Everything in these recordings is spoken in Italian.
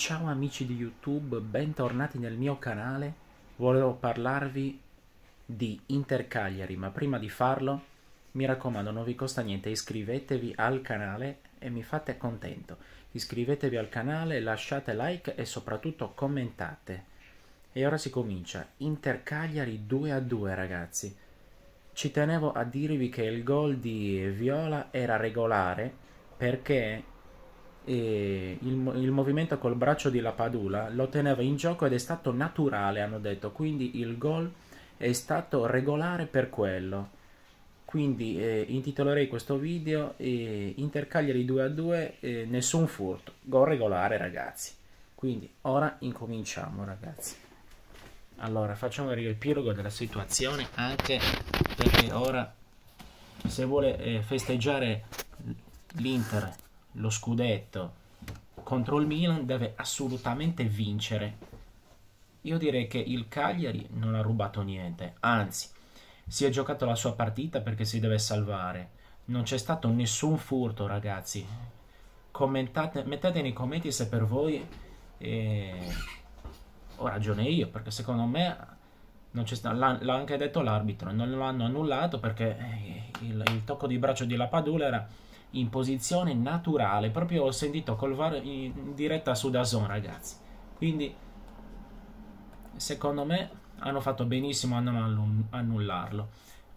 Ciao amici di YouTube, bentornati nel mio canale. Volevo parlarvi di Intercagliari, ma prima di farlo, mi raccomando, non vi costa niente, iscrivetevi al canale e mi fate contento. Iscrivetevi al canale, lasciate like e soprattutto commentate. E ora si comincia. Intercagliari 2 a 2, ragazzi. Ci tenevo a dirvi che il gol di Viola era regolare perché e il, il, movimento col braccio di Lapadula lo teneva in gioco ed è stato naturale, hanno detto, quindi il gol è stato regolare per quello. Quindi eh, intitolerei questo video eh, Intercagliari 2 a 2, eh, nessun furto, gol regolare ragazzi. Quindi ora incominciamo ragazzi. Allora facciamo il riepilogo della situazione anche perché ora se vuole eh, festeggiare l'Inter lo scudetto contro il Milan deve assolutamente vincere. Io direi che il Cagliari non ha rubato niente, anzi, si è giocato la sua partita perché si deve salvare. Non c'è stato nessun furto, ragazzi. Commentate, mettete nei commenti se per voi eh, ho ragione io, perché secondo me l'ha anche detto l'arbitro, non l'hanno annullato perché eh, il, il tocco di braccio di Lapadula era in posizione naturale. Proprio ho sentito col VAR in diretta su Dazon, ragazzi. Quindi, secondo me, hanno fatto benissimo a non annullarlo.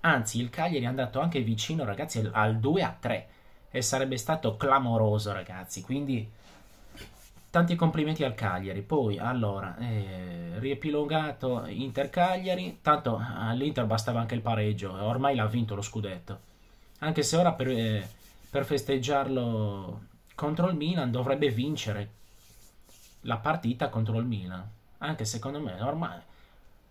Anzi, il Cagliari è andato anche vicino, ragazzi, al 2 a 3. E sarebbe stato clamoroso, ragazzi. Quindi, tanti complimenti al Cagliari. Poi, allora, eh, riepilogato Inter-Cagliari. Tanto all'Inter bastava anche il pareggio. Ormai l'ha vinto lo scudetto. Anche se ora per... Eh, per festeggiarlo contro il Milan dovrebbe vincere la partita contro il Milan. Anche secondo me, ormai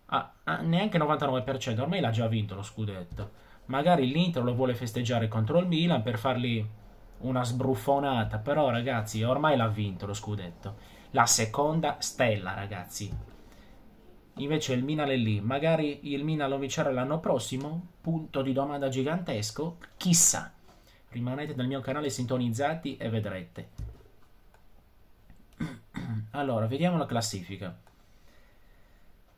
ah, ah, neanche 99%, ormai l'ha già vinto lo scudetto. Magari l'Inter lo vuole festeggiare contro il Milan per fargli una sbruffonata, però ragazzi, ormai l'ha vinto lo scudetto. La seconda stella, ragazzi. Invece il Milan è lì, magari il Milan lo vincerà l'anno prossimo? Punto di domanda gigantesco, chissà. Rimanete nel mio canale sintonizzati e vedrete. Allora, vediamo la classifica.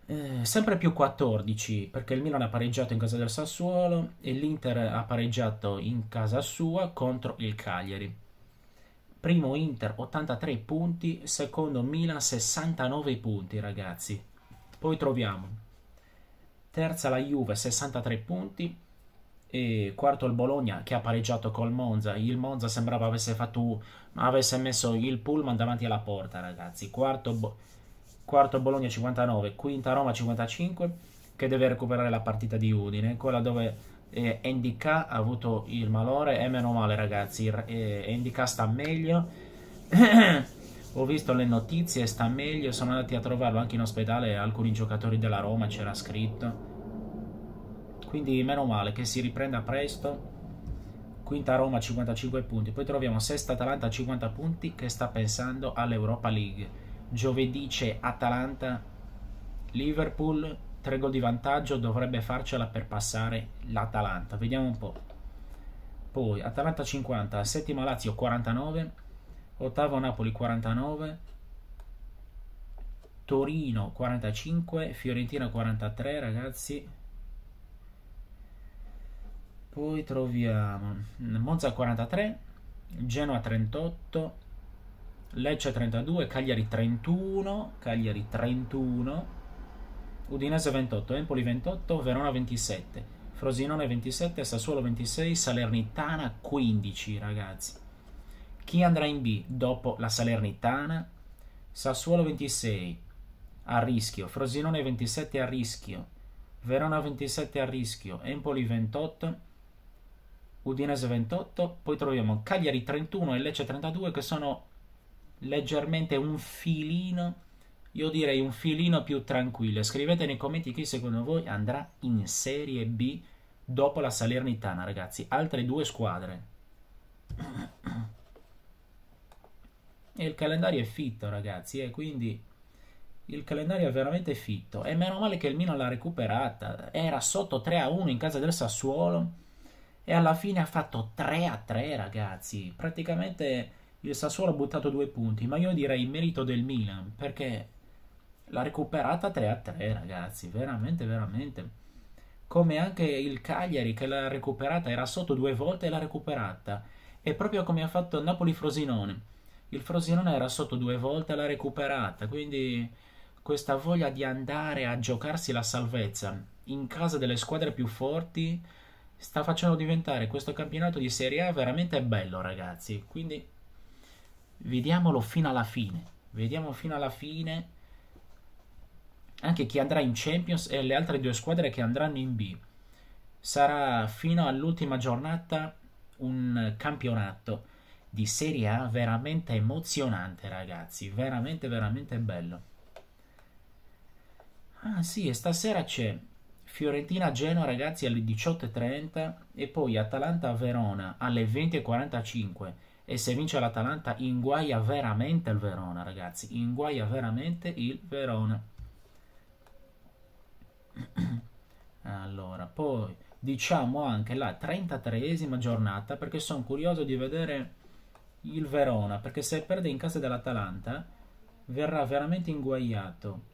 Eh, sempre più 14 perché il Milan ha pareggiato in casa del Sassuolo e l'Inter ha pareggiato in casa sua contro il Cagliari. Primo Inter 83 punti, secondo Milan 69 punti ragazzi. Poi troviamo terza la Juve 63 punti, e quarto il Bologna che ha pareggiato col Monza. Il Monza sembrava avesse, fatto, avesse messo il pullman davanti alla porta, ragazzi. Quarto, Bo- quarto Bologna 59, quinta Roma 55 che deve recuperare la partita di Udine, quella dove eh, NDK ha avuto il malore e eh, meno male ragazzi, eh, NDK sta meglio. Ho visto le notizie, sta meglio, sono andati a trovarlo anche in ospedale alcuni giocatori della Roma, c'era scritto quindi meno male che si riprenda presto quinta Roma 55 punti poi troviamo sesta Atalanta 50 punti che sta pensando all'Europa League giovedì c'è Atalanta Liverpool 3 gol di vantaggio dovrebbe farcela per passare l'Atalanta vediamo un po' poi Atalanta 50 settima Lazio 49 ottavo Napoli 49 Torino 45, Fiorentina 43 ragazzi, poi troviamo ehm, Monza 43, Genoa 38, Lecce 32, Cagliari 31, Cagliari 31, Udinese 28, Empoli 28, Verona 27, Frosinone 27, Sassuolo 26, Salernitana 15 ragazzi. Chi andrà in B dopo la Salernitana? Sassuolo 26 a rischio, Frosinone 27 a rischio, Verona 27 a rischio, Empoli 28, Udinese 28, poi troviamo Cagliari 31 e Lecce 32 che sono leggermente un filino, io direi un filino più tranquillo. Scrivete nei commenti chi secondo voi andrà in Serie B dopo la Salernitana, ragazzi. Altre due squadre. E il calendario è fitto, ragazzi, e eh, quindi il calendario è veramente fitto. E meno male che il Milan l'ha recuperata, era sotto 3-1 in casa del Sassuolo e alla fine ha fatto 3 a 3 ragazzi, praticamente il Sassuolo ha buttato due punti, ma io direi in merito del Milan perché l'ha recuperata 3 a 3 ragazzi, veramente veramente. Come anche il Cagliari che l'ha recuperata, era sotto due volte e l'ha recuperata. E proprio come ha fatto Napoli-Frosinone. Il Frosinone era sotto due volte e l'ha recuperata, quindi questa voglia di andare a giocarsi la salvezza in casa delle squadre più forti sta facendo diventare questo campionato di Serie A veramente bello, ragazzi. Quindi vediamolo fino alla fine. Vediamo fino alla fine anche chi andrà in Champions e le altre due squadre che andranno in B. Sarà fino all'ultima giornata un campionato di Serie A veramente emozionante, ragazzi. Veramente, veramente bello. Ah sì, e stasera c'è Fiorentina-Genoa ragazzi alle 18.30 e poi Atalanta-Verona alle 20.45 e se vince l'Atalanta inguaia veramente il Verona ragazzi, inguaia veramente il Verona. Allora, poi diciamo anche la 33esima giornata perché sono curioso di vedere il Verona perché se perde in casa dell'Atalanta verrà veramente inguaiato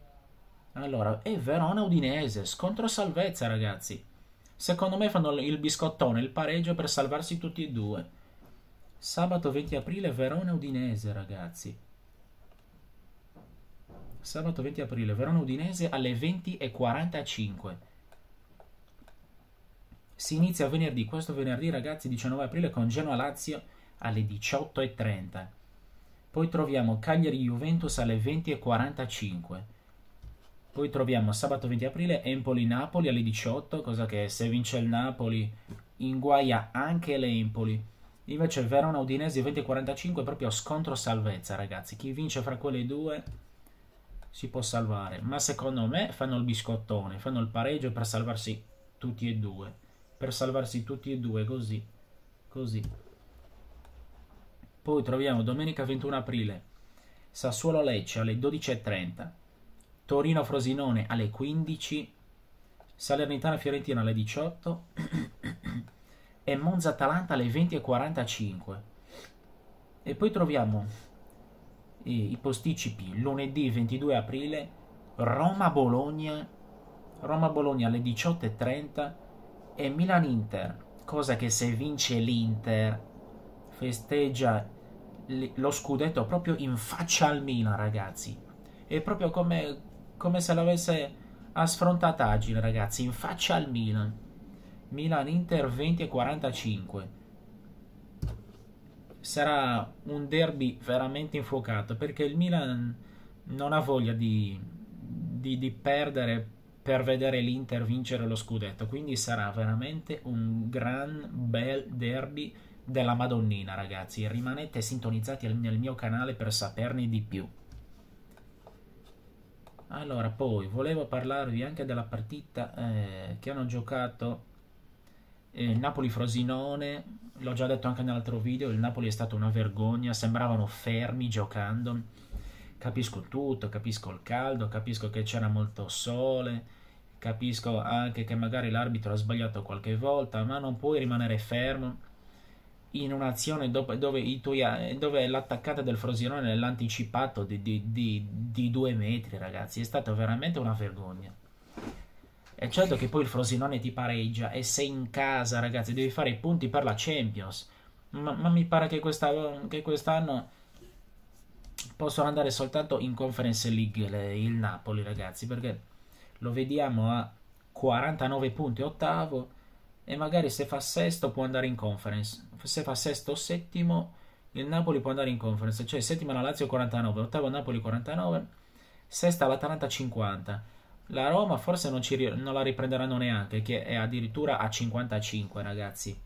allora, è Verona-Udinese, scontro salvezza ragazzi. Secondo me fanno il biscottone, il pareggio per salvarsi tutti e due. Sabato 20 aprile Verona-Udinese ragazzi. Sabato 20 aprile Verona-Udinese alle 20.45. Si inizia venerdì, questo venerdì ragazzi 19 aprile con Genoa-Lazio alle 18.30. Poi troviamo Cagliari-Juventus alle 20.45. Poi troviamo sabato 20 aprile Empoli-Napoli alle 18, cosa che se vince il Napoli inguaia anche l'Empoli. Invece Verona-Udinese 20-45 proprio scontro salvezza, ragazzi. Chi vince fra quelle due si può salvare. Ma secondo me fanno il biscottone, fanno il pareggio per salvarsi tutti e due. Per salvarsi tutti e due, così. Così. Poi troviamo domenica 21 aprile Sassuolo-Lecce alle 12.30. Torino-Frosinone alle 15, Salernitana-Fiorentina alle 18 e Monza-Atalanta alle 20.45. E poi troviamo eh, i, posticipi lunedì 22 aprile, Roma-Bologna, Roma-Bologna alle 18.30 e Milan-Inter, cosa che se vince l'Inter festeggia lo scudetto proprio in faccia al Milan, ragazzi. È proprio come come se l'avesse sfrontata agile, ragazzi, in faccia al Milan. Milan Inter 20 e 45. Sarà un derby veramente infuocato perché il Milan non ha voglia di, di, di perdere per vedere l'Inter vincere lo scudetto. Quindi sarà veramente un gran bel derby della Madonnina, ragazzi. Rimanete sintonizzati nel mio canale per saperne di più. Allora, poi volevo parlarvi anche della partita eh, che hanno giocato eh, il Napoli-Frosinone, l'ho già detto anche nell'altro video, il Napoli è stata una vergogna, sembravano fermi giocando, capisco tutto, capisco il caldo, capisco che c'era molto sole, capisco anche che magari l'arbitro ha sbagliato qualche volta, ma non puoi rimanere fermo in un'azione dove, dove, tuoi, eh, dove l'attaccata del Frosinone nell'anticipato di, di, di, di, due metri, ragazzi, è stata veramente una vergogna. È certo che poi il Frosinone ti pareggia e sei in casa, ragazzi, devi fare i punti per la Champions. Ma, ma mi pare che, questa, che quest'anno possono andare soltanto in Conference League le, il Napoli, ragazzi, perché lo vediamo a 49 punti ottavo e magari se fa sesto può andare in conference. Se fa sesto o settimo, il Napoli può andare in conference. Cioè settima la Lazio 49, ottavo Napoli 49, sesta l'Atalanta 50. La Roma forse non, ci, non la riprenderanno neanche, che è addirittura a 55 ragazzi.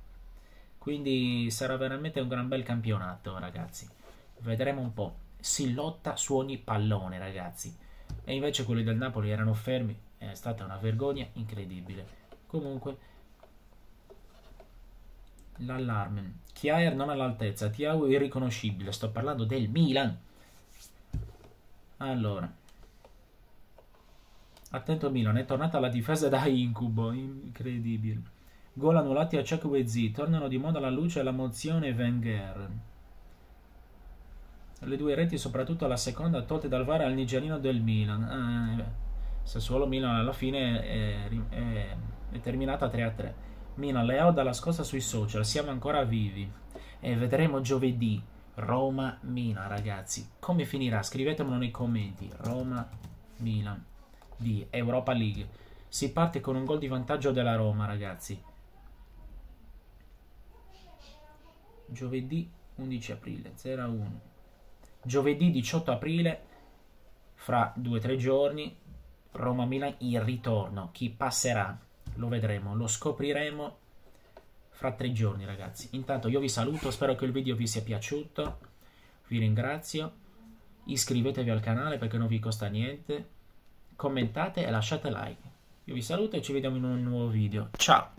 Quindi sarà veramente un gran bel campionato ragazzi. Vedremo un po'. Si lotta su ogni pallone ragazzi. E invece quelli del Napoli erano fermi. È stata una vergogna incredibile. Comunque l'allarme. Chiaer non all'altezza, Tiago irriconoscibile. Sto parlando del Milan. Allora. Attento Milan, è tornata la difesa da incubo, incredibile. Gol annullati a Chuck e Z, tornano di moda alla luce la mozione Wenger. Le due reti, soprattutto la seconda, tolte dal VAR al nigerino del Milan. Eh, Sassuolo-Milan alla fine è, è, è terminata 3-3. Mina Leo dalla scossa sui social, siamo ancora vivi e vedremo giovedì Roma Mina, ragazzi. Come finirà? Scrivetemelo nei commenti. Roma Milan di Europa League. Si parte con un gol di vantaggio della Roma, ragazzi. Giovedì 11 aprile 0-1. Giovedì 18 aprile fra 2-3 giorni Roma Milan in ritorno. Chi passerà? lo vedremo, lo scopriremo fra tre giorni ragazzi. Intanto io vi saluto, spero che il video vi sia piaciuto, vi ringrazio, iscrivetevi al canale perché non vi costa niente, commentate e lasciate like. Io vi saluto e ci vediamo in un nuovo video. Ciao!